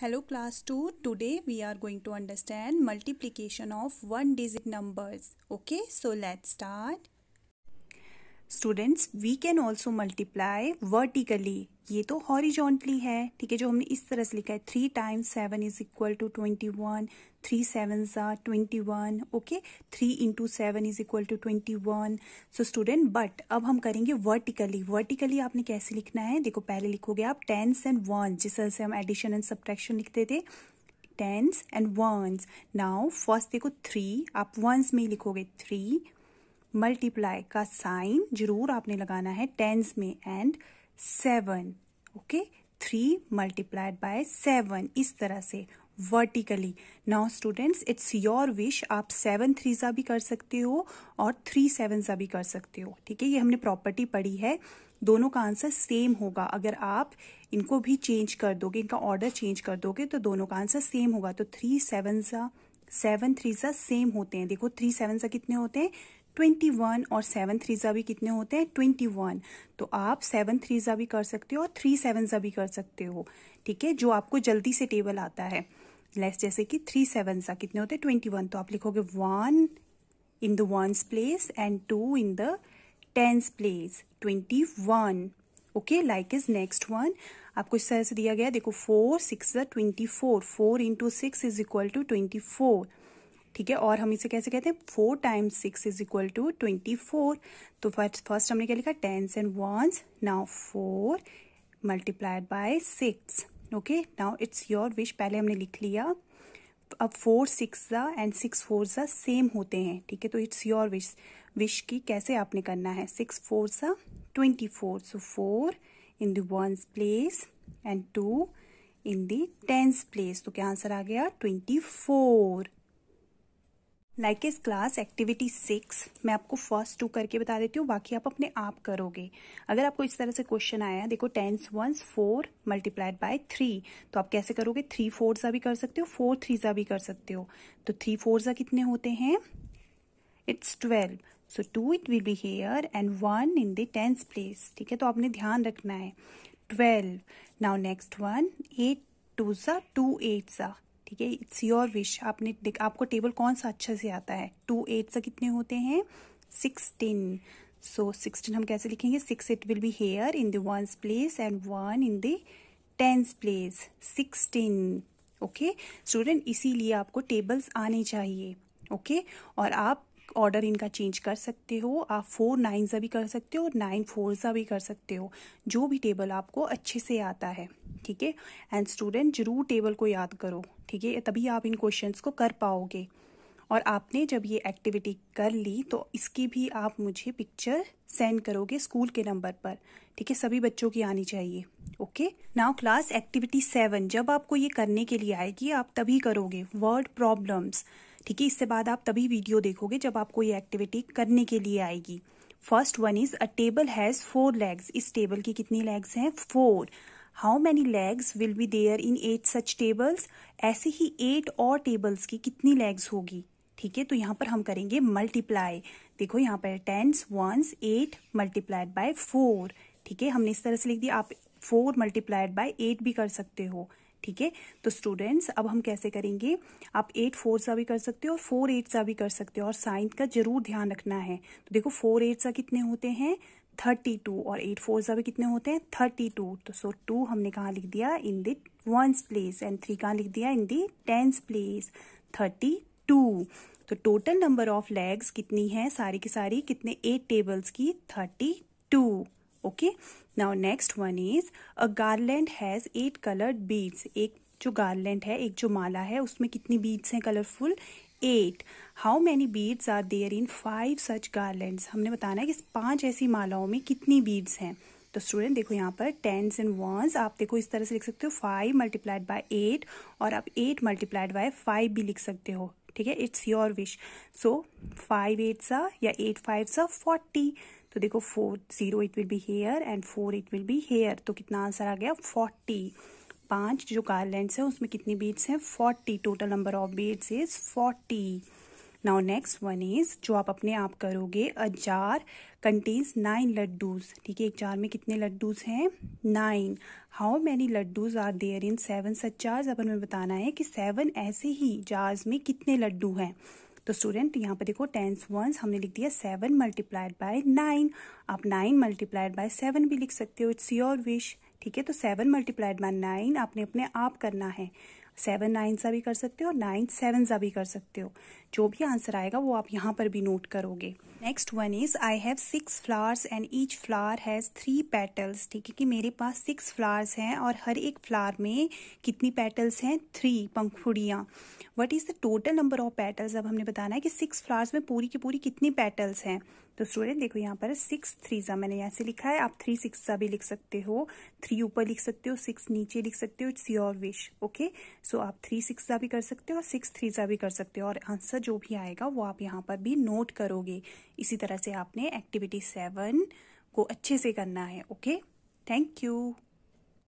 Hello class 2 today we are going to understand multiplication of one digit numbers okay so let's start students we can also multiply vertically ये तो horizontally है ठीक है जो हमने इस तरह से लिखा है three times seven is equal to twenty one three seven सा twenty one okay three into seven is equal to twenty one so student but अब हम करेंगे वर्टिकली वर्टिकली आपने कैसे लिखना है देखो पहले लिखोगे आप टेंस एंड वन जिस तरह से हम एडिशन एंड सब्ट्रैक्शन लिखते थे tens and ones now first देखो थ्री आप वंस में ही लिखोगे थ्री मल्टीप्लाई का साइन जरूर आपने लगाना है टेंस में and seven okay three multiplied by seven इस तरह से vertically now students it's your wish आप सेवन थ्री सा भी कर सकते हो और थ्री सेवन सा भी कर सकते हो ठीक है ये हमने प्रॉपर्टी पढ़ी है दोनों का आंसर सेम होगा अगर आप इनको भी चेंज कर दोगे इनका ऑर्डर चेंज कर दोगे तो दोनों का आंसर सेम होगा तो थ्री सेवन सा सेवन थ्री सा सेम होते हैं देखो थ्री सेवन सा कितने होते हैं ट्वेंटी वन और सेवन थ्री ज़ा भी कितने होते हैं ट्वेंटी वन तो आप सेवन थ्री ज़ा भी कर सकते हो और थ्री सेवन ज़ा भी कर सकते हो ठीक है जो आपको जल्दी से टेबल आता है लेस जैसे कि थ्री सेवन सा कितने होते हैं ट्वेंटी वन तो आप लिखोगे one in the ones place and two in the tens place twenty one okay like is next one आपको इस तरह से दिया गया देखो four six twenty four four into six is equal to twenty four ठीक है और हम इसे कैसे कहते हैं four times six is equal to twenty four तो फर्स्ट हमने क्या लिखा tens and ones now four multiplied by six okay now it's your wish पहले हमने लिख लिया अब four six and six four same होते हैं ठीक है तो इट्स योर विश विश की कैसे आपने करना है सिक्स फोर सा twenty four so four in the ones place and two in the tens place तो क्या आंसर आ गया ट्वेंटी फोर लाइक इस क्लास एक्टिविटी सिक्स मैं आपको फर्स्ट टू करके बता देती हूँ बाकी आप अपने आप करोगे अगर आपको इस तरह से क्वेश्चन आया देखो tens ones four multiplied by three तो आप कैसे करोगे थ्री फोर सा भी कर सकते हो फोर थ्री सा भी कर सकते हो तो थ्री फोर सा कितने होते हैं it's twelve so two it will be here and one in the tens place ठीक है तो आपने ध्यान रखना है twelve now next one eight two सा टू एट सा ठीक है इट्स योर विश आपने आपको टेबल कौन सा अच्छे से आता है टू एट से कितने होते हैं सिक्सटीन सो सिक्सटीन हम कैसे लिखेंगे six it will be here in the ones place and one in the tens place sixteen okay student इसीलिए आपको टेबल्स आने चाहिए ओके okay? और आप ऑर्डर इनका चेंज कर सकते हो आप फोर नाइन सा भी कर सकते हो और नाइन फोर सा भी कर सकते हो जो भी टेबल आपको अच्छे से आता है ठीक है एंड स्टूडेंट जरूर टेबल को याद करो ठीक है तभी आप इन क्वेश्चन को कर पाओगे और आपने जब ये एक्टिविटी कर ली तो इसकी भी आप मुझे पिक्चर सेंड करोगे स्कूल के नंबर पर ठीक है सभी बच्चों की आनी चाहिए okay now class activity seven जब आपको ये करने के लिए आएगी आप तभी करोगे वर्ड प्रॉब्लम्स ठीक है इससे बाद आप तभी वीडियो देखोगे जब आपको ये एक्टिविटी करने के लिए आएगी first one is a table has four legs इस टेबल की कितनी लेग्स हैं four how many legs will be there in eight such tables ऐसे ही एट और टेबल्स की कितनी लेग्स होगी ठीक है तो यहाँ पर हम करेंगे मल्टीप्लाई देखो यहाँ पर tens ones eight multiplied by four ठीक है हमने इस तरह से लिख दिया आप फोर मल्टीप्लाइड बाय एट भी कर सकते हो ठीक है तो स्टूडेंट्स अब हम कैसे करेंगे आप एट फोर सा भी कर सकते हो और फोर एट सा भी कर सकते हो और साइन का जरूर ध्यान रखना है तो देखो फोर एट सा कितने होते हैं थर्टी टू और एट फोर सा भी कितने होते हैं थर्टी टू तो सो टू हमने कहाँ लिख दिया in the ones place and three कहाँ लिख दिया in the tens place thirty two तो टोटल नंबर ऑफ लेग्स कितनी है सारी की सारी कितने एट टेबल्स की thirty two okay now next one is a garland has eight coloured beads एक जो गार्लैंड है एक जो माला है उसमें कितनी बीड्स हैं colourful eight how many beads are there in five such garland हमने बताना है कि पांच ऐसी मालाओं में कितनी बीड्स हैं तो स्टूडेंट देखो यहाँ पर टेंस एंड वंस आप देखो इस तरह से लिख सकते हो फाइव मल्टीप्लाइड बाय एट और आप एट मल्टीप्लाइड बाय फाइव भी लिख सकते हो ठीक है it's your wish so five eight सा या एट फाइव सा फोर्टी तो देखो four zero it will be here and four it will be here तो कितना आंसर आ गया फोर्टी पांच जो गार्लैंड्स हैं उसमें कितनी बीड्स हैं forty total number of beads is forty now next one is जो आप अपने आप करोगे a jar contains nine laddoos ठीक है एक जार में कितने लड्डूज हैं nine how many laddoos are there in seven such jars अपन में बताना है कि सेवन ऐसे ही जार्स में कितने लड्डू हैं तो स्टूडेंट यहाँ पर देखो टेंस वंस हमने लिख दिया सेवन मल्टीप्लाइड बाय नाइन आप नाइन मल्टीप्लाइड बाय सेवन भी लिख सकते हो इट्स योर विश ठीक है तो सेवन मल्टीप्लाइड बाय नाइन आपने अपने आप करना है सेवन नाइन सा भी कर सकते हो नाइन सेवन सा भी कर सकते हो जो भी आंसर आएगा वो आप यहाँ पर भी नोट करोगे next one is I have six flowers and each flower has three petals ठीक है कि मेरे पास सिक्स फ्लावर्स हैं और हर एक फ्लावर में कितनी पेटल्स हैं थ्री पंखुड़ियाँ what is the total number of petals अब हमने बताना है कि सिक्स फ्लावर्स में पूरी की पूरी कितनी पेटल्स हैं तो स्टूडेंट देखो यहाँ पर सिक्स थ्री सा मैंने यहाँ से लिखा है आप थ्री सिक्स सा भी लिख सकते हो थ्री ऊपर लिख सकते हो सिक्स नीचे लिख सकते हो it's your wish okay so आप थ्री सिक्स ज़ा भी कर सकते हो और सिक्स थ्री ज़ा भी कर सकते हो और आंसर जो भी आएगा वो आप यहाँ पर भी नोट करोगे इसी तरह से आपने एक्टिविटी सेवन को अच्छे से करना है ओके थैंक यू